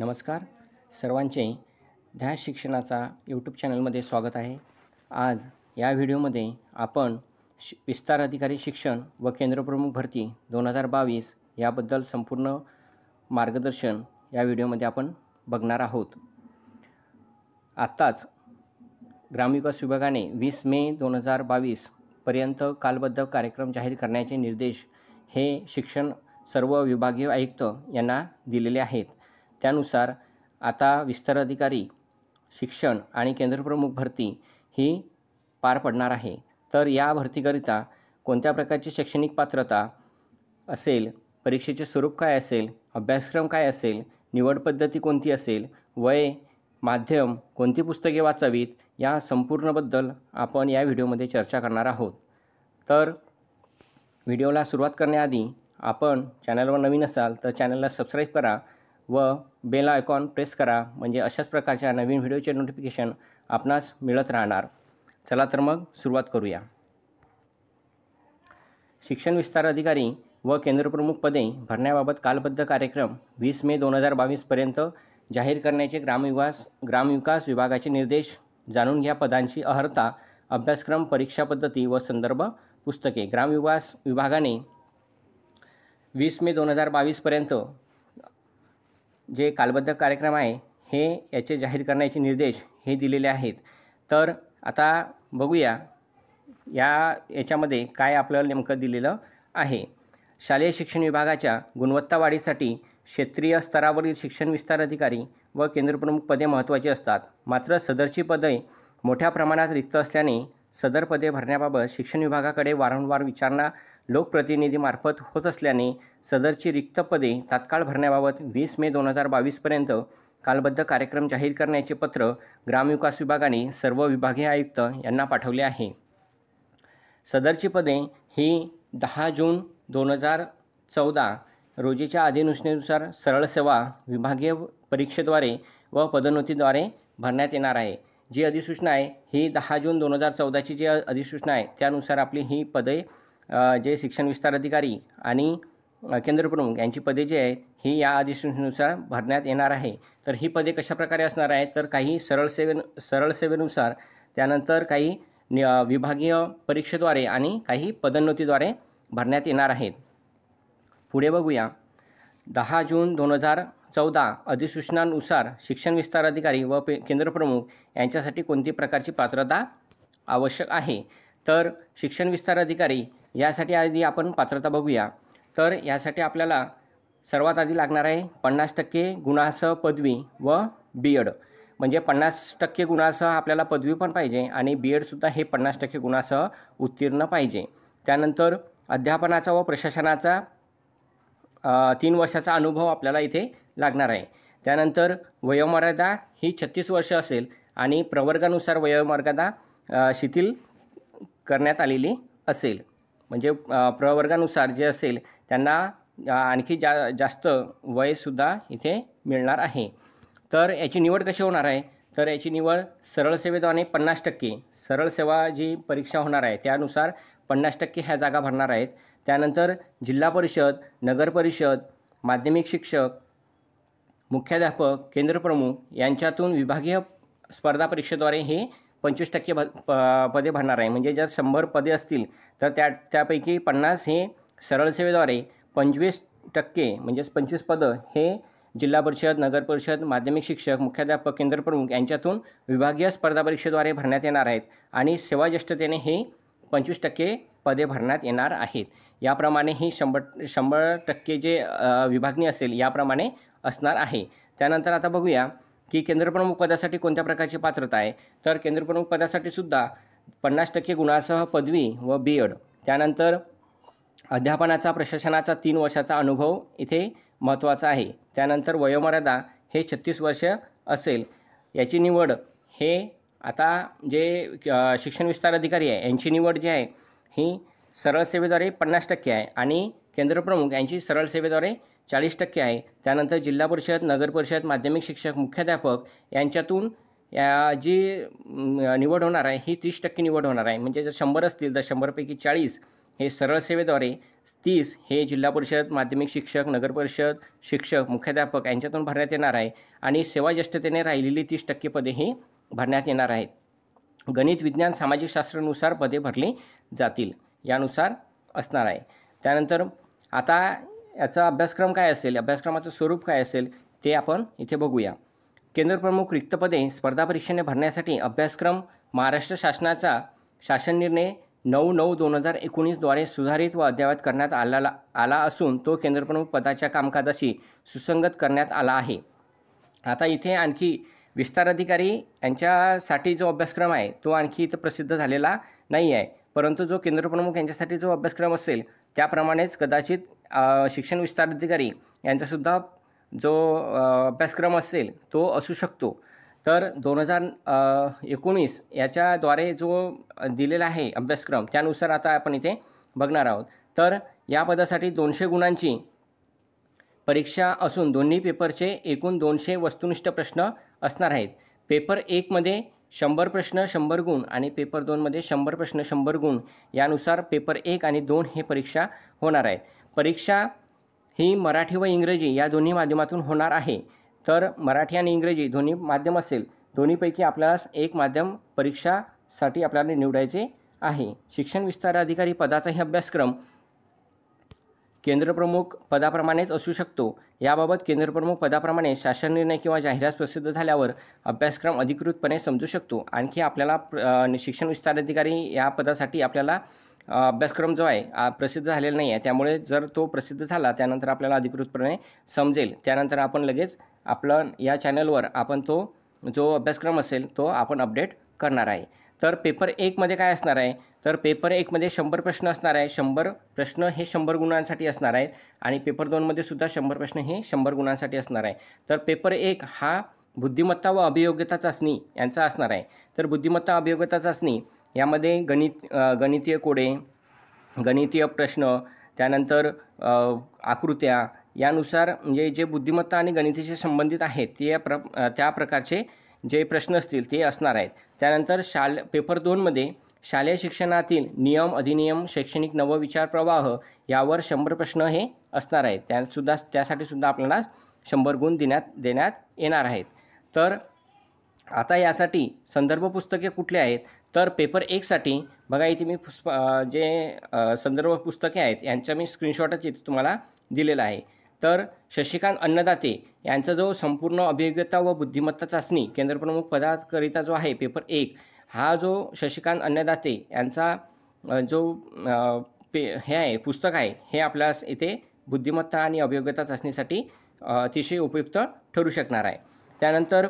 नमस्कार सर्वांचे ध्या शिक्षणाचा यूट्यूब चॅनलमध्ये स्वागत आहे आज या व्हिडिओमध्ये आपण शि विस्तार अधिकारी शिक्षण व केंद्रप्रमुख भरती दोन हजार बावीस याबद्दल संपूर्ण मार्गदर्शन या व्हिडिओमध्ये आपण बघणार आहोत आत्ताच ग्रामविकास विभागाने वीस मे दोन हजार बावीसपर्यंत कालबद्ध कार्यक्रम जाहीर करण्याचे निर्देश हे शिक्षण सर्व विभागीय आयुक्त यांना दिलेले आहेत त्यानुसार आता विस्तार अधिकारी शिक्षण आणि केंद्रप्रमुख भरती ही पार पडणार आहे तर या भरतीकरिता कोणत्या प्रकारची शैक्षणिक पात्रता असेल परीक्षेचे स्वरूप काय असेल अभ्यासक्रम काय असेल निवड पद्धती कोणती असेल वय माध्यम कोणती पुस्तके वाचावीत या संपूर्णबद्दल आपण या व्हिडिओमध्ये चर्चा करणार आहोत तर व्हिडिओला सुरुवात करण्याआधी आपण चॅनलवर नवीन असाल तर चॅनलला सबस्क्राईब करा व बेल आयकॉन प्रेस करा म्हणजे अशाच प्रकारच्या नवीन व्हिडिओचे नोटिफिकेशन आपणास मिळत राहणार चला तर मग सुरुवात करूया शिक्षण विस्तार अधिकारी व केंद्रप्रमुख पदे भरण्याबाबत कालबद्ध कार्यक्रम वीस मे दोन हजार बावीसपर्यंत जाहीर करण्याचे ग्रामविकास ग्रामविकास विभागाचे निर्देश जाणून घ्या पदांची अर्हता अभ्यासक्रम परीक्षा पद्धती व संदर्भ पुस्तके ग्रामविकास विभागाने वीस मे दोन हजार बावीसपर्यंत जे कालबद्ध कार्यक्रम आहे हे याचे जाहीर करण्याचे निर्देश हे दिलेले आहेत तर आता बघूया या याच्यामध्ये काय आपल्याला नेमकं दिलेलं आहे शालेय शिक्षण विभागाच्या गुणवत्ता वाढीसाठी क्षेत्रीय स्तरावरील शिक्षण विस्तार अधिकारी व केंद्रप्रमुख पदे महत्त्वाची असतात मात्र सदरची पदे मोठ्या प्रमाणात रिक्त असल्याने सदर पदे भरण्याबाबत शिक्षण विभागाकडे वारंवार विचारणा लोकप्रतिनिधीमार्फत होत असल्याने सदरची रिक्त पदे तात्काळ भरण्याबाबत वीस मे दोन हजार बावीसपर्यंत कालबद्ध कार्यक्रम जाहीर करण्याचे पत्र ग्रामविकास विभागाने सर्व विभागीय आयुक्त यांना पाठवले आहे सदरची पदे ही दहा जून दोन हजार चौदा रोजीच्या अधिसूचनेनुसार सरळ सेवा विभागीय परीक्षेद्वारे व पदोन्नतीद्वारे भरण्यात येणार आहे जी अधिसूचना आहे ही दहा जून दोन हजार चौदाची जी अधिसूचना आहे त्यानुसार आपली ही पदे जे शिक्षण विस्तार अधिकारी आणि केंद्रप्रमुख यांची पदे जी आहेत ही या अधिसूचनेनुसार भरण्यात येणार आहे तर ही पदे कशाप्रकारे असणार आहेत तर काही सरळ सेवे सरळ सेवेनुसार त्यानंतर काही विभागीय परीक्षेद्वारे आणि काही पदोन्नतीद्वारे भरण्यात येणार आहेत पुढे बघूया दहा जून दोन हजार चौदा अधिसूचनानुसार शिक्षण विस्तार अधिकारी व पे केंद्रप्रमुख यांच्यासाठी कोणती प्रकारची पात्रता आवश्यक आहे तर शिक्षण विस्तार अधिकारी यासाठी आधी आपण पात्रता बघूया तर यासाठी आपल्याला सर्वात आधी लागणार आहे पन्नास टक्के गुणासह पदवी व बी एड म्हणजे पन्नास टक्के गुणासह आपल्याला पदवी पण पाहिजे आणि बी एडसुद्धा हे पन्नास टक्के गुणासह उत्तीर्ण पाहिजे त्यानंतर अध्यापनाचा व प्रशासनाचा तीन वर्षाचा अनुभव आपल्याला इथे लागणार आहे त्यानंतर वयोमर्यादा ही छत्तीस वर्ष असेल आणि प्रवर्गानुसार वयोमर्यादा शिथिल करण्यात आलेली असेल म्हणजे प्रवर्गानुसार जे असेल त्यांना आणखी जा जास्त वयसुद्धा इथे मिळणार आहे तर याची निवड कशी होणार आहे तर याची निवड सरळ सेवेद्वारे पन्नास टक्के सरळ सेवा जी परीक्षा होणार आहे त्यानुसार पन्नास टक्के ह्या जागा भरणार आहेत त्यानंतर जिल्हा परिषद नगर परिषद माध्यमिक शिक्षक मुख्याध्यापक केंद्रप्रमुख यांच्यातून विभागीय स्पर्धा परीक्षेद्वारे हे पंचवीस टक्के पदे भरणार आहे म्हणजे जर शंभर पदे असतील तर त्या त्यापैकी पन्नास हे सरळ सेवेद्वारे पंचवीस टक्के म्हणजेच पंचवीस पदं हे जिल्हा परिषद नगर परिषद माध्यमिक शिक्षक मुख्याध्यापक केंद्रप्रमुख यांच्यातून विभागीय स्पर्धा परीक्षेद्वारे भरण्यात येणार आहेत आणि सेवाज्येष्ठतेने हे पंचवीस टक्के पदे भरण्यात येणार आहेत याप्रमाणे ही शंभर शंभर टक्के जे विभागणी असेल याप्रमाणे असणार आहे त्यानंतर आता बघूया की केंद्रप्रमुख पदासाठी कोणत्या प्रकारची पात्रता आहे तर केंद्रप्रमुख पदासाठी सुद्धा पन्नास टक्के गुणासह पदवी व बी एड त्यानंतर अध्यापनाचा प्रशासनाचा तीन वर्षाचा अनुभव इथे महत्त्वाचा आहे त्यानंतर वयोमर्यादा हे छत्तीस वर्ष असेल याची निवड हे आता जे शिक्षण विस्तार अधिकारी आहे यांची निवड जी आहे ही सरळ सेवेद्वारे पन्नास टक्के आहे आणि केंद्रप्रमुख यांची सरळ सेवेद्वारे चाळीस टक्के आहे त्यानंतर जिल्हा परिषद नगर परिषद माध्यमिक शिक्षक मुख्याध्यापक यांच्यातून या जी निवड होणार आहे ही तीस टक्के निवड होणार आहे म्हणजे जर शंभर असतील तर शंभरपैकी चाळीस हे सरळ सेवेद्वारे तीस हे जिल्हा परिषद माध्यमिक शिक्षक नगरपरिषद शिक्षक मुख्याध्यापक यांच्यातून भरण्यात येणार आहे आणि सेवा ज्येष्ठतेने राहिलेली तीस टक्के पदे ही भरण्यात येणार आहेत गणित विज्ञान सामाजिक शास्त्रानुसार पदे भरली जातील यानुसार असणार आहे त्यानंतर आता याचा अभ्यासक्रम काय असेल अभ्यासक्रमाचं स्वरूप काय असेल ते आपण इथे बघूया केंद्रप्रमुख रिक्तपदे स्पर्धा परीक्षेने भरण्यासाठी अभ्यासक्रम महाराष्ट्र शासनाचा शासन निर्णय नऊ नऊ दोन हजार एकोणीसद्वारे सुधारित व अद्ययावत करण्यात आला आला असून तो केंद्रप्रमुख पदाच्या कामकाजाशी सुसंगत करण्यात आला आहे आता इथे आणखी विस्तार अधिकारी यांच्यासाठी जो अभ्यासक्रम आहे तो आणखी इथं प्रसिद्ध झालेला नाही आहे परंतु जो केंद्रप्रमुख यांच्यासाठी जो अभ्यासक्रम असेल त्याप्रमाणेच कदाचित शिक्षण विस्तार अधिकारी यांचासुद्धा जो अभ्यासक्रम असेल तो असू शकतो तर दोन हजार एकोणीस याच्याद्वारे जो दिलेला आहे अभ्यासक्रम त्यानुसार आता आपण इथे बघणार आहोत तर या पदासाठी दोनशे गुणांची परीक्षा असून दोन्ही पेपरचे एकूण दोनशे वस्तुनिष्ठ प्रश्न असणार आहेत पेपर एकमध्ये शंभर प्रश्न शंभर गुण आणि पेपर दोनमध्ये शंभर प्रश्न शंभर गुण यानुसार पेपर एक आणि दोन हे परीक्षा होणार आहेत परीक्षा ही मराठी व इंग्रजी या दोन्ही माध्यमातून होणार आहे तर मराठी आणि इंग्रजी दोन्ही माध्यम असेल दोन्हीपैकी आपल्याला एक माध्यम परीक्षासाठी आपल्याला निवडायचे आहे शिक्षण विस्तार अधिकारी पदाचाही अभ्यासक्रम केंद्रप्रमुख पदाप्रमाणेच असू शकतो याबाबत केंद्रप्रमुख पदाप्रमाणे शासन निर्णय किंवा जाहिरात प्रसिद्ध झाल्यावर अभ्यासक्रम अधिकृतपणे समजू शकतो आणखी आपल्याला शिक्षण विस्तार अधिकारी या पदासाठी आपल्याला अभ्यासक्रम जो आहे प्रसिद्ध झालेला नाही आहे त्यामुळे जर तो प्रसिद्ध झाला त्यानंतर आपल्याला अधिकृतपणे समजेल त्यानंतर आपण लगेच आपलं या चॅनलवर आपण तो जो अभ्यासक्रम असेल तो आपण अपडेट करणार आहे तर पेपर एकमध्ये काय असणार आहे तर पेपर एकमध्ये शंभर प्रश्न असणार आहे शंभर प्रश्न हे शंभर गुणांसाठी असणार आहेत आणि पेपर दोनमध्ये सुद्धा शंभर प्रश्न हे शंभर गुणांसाठी असणार आहे तर पेपर एक हा बुद्धिमत्ता व अभियोग्यता चाचणी यांचा असणार आहे तर बुद्धिमत्ता अभियोग्यता चाचणी यामध्ये गणित गणितीय कोडे गणितीय प्रश्न त्यानंतर आकृत्या यानुसार म्हणजे जे बुद्धिमत्ता आणि गणितीशी संबंधित आहेत ते या प्र त्या प्रकारचे जे प्रश्न असतील ते असणार आहेत त्यानंतर शाल पेपर दोनमध्ये शालेय शिक्षणातील नियम अधिनियम शैक्षणिक नवविचार प्रवाह यावर शंभर प्रश्न हे असणार आहेत त्यासुद्धा त्यासाठी सुद्धा आपल्याला शंभर गुण देण्यात देण्यात येणार आहेत तर आता यासाठी संदर्भ पुस्तके कुठले आहेत तर पेपर एकसाठी बघा इथे मी पुष्प जे संदर्भ पुस्तके आहेत यांचा मी स्क्रीनशॉटच इथे तुम्हाला दिलेला आहे तर शशिकांत अन्नदाते यांचा जो संपूर्ण अभियोग्यता व बुद्धिमत्ता चाचणी केंद्रप्रमुख पदाकरिता जो आहे पेपर एक हा जो शशिकांत अन्नदाते यांचा जो पे हे आहे पुस्तक आहे हे आपल्या इथे बुद्धिमत्ता आणि अभियोग्यता चाचणीसाठी अतिशय उपयुक्त ठरू शकणार आहे त्यानंतर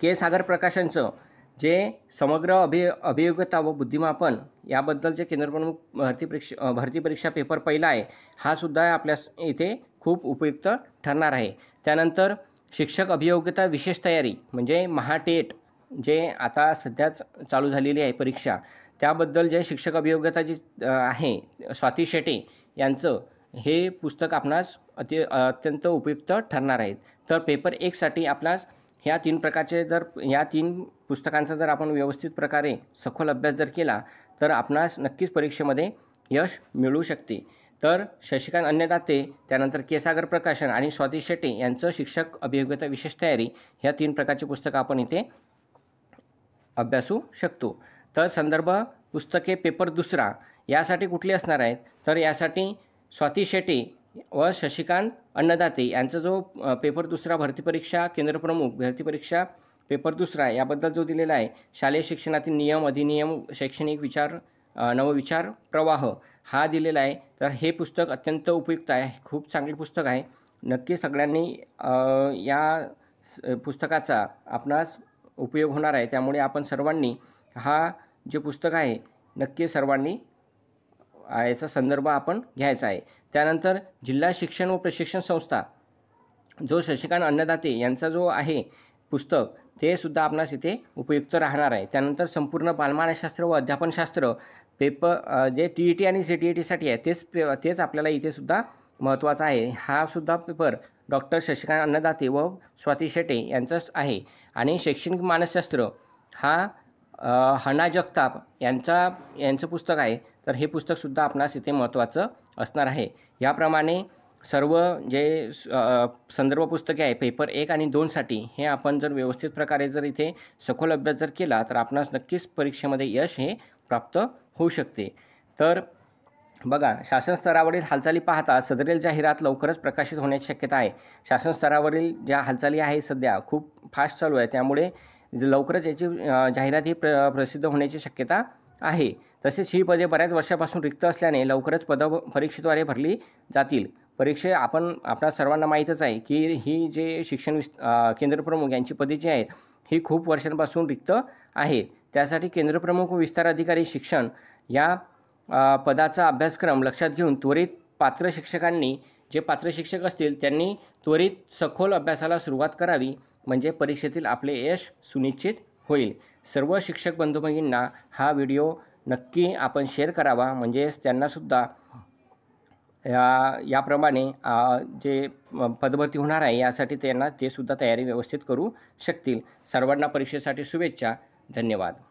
के सागर प्रकाशनचं जे समग्र अभि अभियोग्यता व बुद्धिमापन याबद्दल जे केंद्रप्रमुख भरती परीक्षा भरती परीक्षा पेपर पहिला आहे हा सुद्धा आपल्या इथे खूप उपयुक्त ठरणार आहे त्यानंतर शिक्षक अभियोग्यता विशेष तयारी म्हणजे महाटेट जे आता सध्याच चालू झालेली आहे परीक्षा त्याबद्दल जे शिक्षक अभियोग्यता जी आहे स्वाती शेटे यांचं हे पुस्तक आपणास अति अत्यंत उपयुक्त ठरणार आहे तर पेपर एकसाठी आपणास ह्या तीन प्रकारचे जर ह्या तीन पुस्तकांचा जर आपण व्यवस्थित प्रकारे सखोल अभ्यास जर केला तर आपणास नक्कीच परीक्षेमध्ये यश मिळू शकते तर शशिकांत अन्नदाते त्यानंतर केसागर प्रकाशन आणि स्वाती शेट्टी यांचं शिक्षक अभियोग्यता विशेष तयारी ह्या तीन प्रकारची पुस्तकं आपण इथे अभ्यासू शकतो तर संदर्भ पुस्तके पेपर दुसरा यासाठी कुठली असणार आहेत तर यासाठी स्वाती शेट्टी व शशिकांत अन्नदाते यांचा जो पेपर दुसरा भरती परीक्षा केंद्रप्रमुख भरती परीक्षा पेपर दुसरा याबद्दल जो दिलेला आहे शालेय शिक्षणातील नियम अधिनियम शैक्षणिक विचार नवविचार प्रवाह हा दिलेला आहे तर हे पुस्तक अत्यंत उपयुक्त आहे खूप चांगले पुस्तक आहे नक्की सगळ्यांनी या पुस्तकाचा आपणास उपयोग होणार आहे त्यामुळे आपण सर्वांनी हा जे पुस्तक आहे नक्की सर्वांनी याचा संदर्भ आपण घ्यायचा आहे त्यानंतर जिल्हा शिक्षण व प्रशिक्षण संस्था जो शशिकांत अन्नदाते यांचा जो आहे पुस्तक ते सुद्धा आपणास इथे उपयुक्त राहणार आहे त्यानंतर संपूर्ण बालमानसशास्त्र व अध्यापनशास्त्र paper J T E T आणि सी टी ई e टीसाठी आहे तेच पे तेच आपल्याला इथे सुद्धा महत्त्वाचा आहे हा सुद्धा पेपर डॉक्टर शशिकांत अन्नदाते व स्वाती शेटे यांचाच आहे आणि शैक्षणिक मानसशास्त्र हा हना जगताप यांचा यांचं पुस्तक आहे तर हे पुस्तकसुद्धा आपणास इथे महत्त्वाचं असणार आहे याप्रमाणे सर्व जे संदर्भ पुस्तके आहे पेपर एक आणि दोनसाठी हे आपण जर व्यवस्थित प्रकारे जर इथे सखोल अभ्यास जर केला तर आपणास नक्कीच परीक्षेमध्ये यश हे प्राप्त होऊ शकते तर बघा शासन स्तरावरील हालचाली पाहता सदरेल जाहिरात लवकरच प्रकाशित होण्याची शक्यता आहे शासन स्तरावरील ज्या हालचाली आहे सध्या खूप फास्ट चालू आहे त्यामुळे लवकरच याची जाहिरात ही प्र प्रसिद्ध होण्याची शक्यता आहे तसेच ही पदे बऱ्याच वर्षापासून रिक्त असल्याने लवकरच पद परीक्षेद्वारे भरली जातील परीक्षे आपण आपणा सर्वांना माहीतच आहे की ही जे शिक्षण विस् केंद्रप्रमुख यांची पदे जी आहेत ही खूप वर्षांपासून रिक्त आहे त्यासाठी केंद्रप्रमुख विस्तार अधिकारी शिक्षण या पदाचा अभ्यासक्रम लक्षात घेऊन त्वरित पात्र शिक्षकांनी जे पात्र शिक्षक असतील त्यांनी त्वरित सखोल अभ्यासाला सुरुवात करावी म्हणजे परीक्षेतील आपले यश सुनिश्चित होईल सर्व शिक्षक बंधुभगींना हा व्हिडिओ नक्की आपण शेअर करावा म्हणजेच त्यांनासुद्धा या याप्रमाणे जे पदभरती होणार आहे यासाठी त्यांना ते सुद्धा तयारी व्यवस्थित करू शकतील सर्वांना परीक्षेसाठी शुभेच्छा धन्यवाद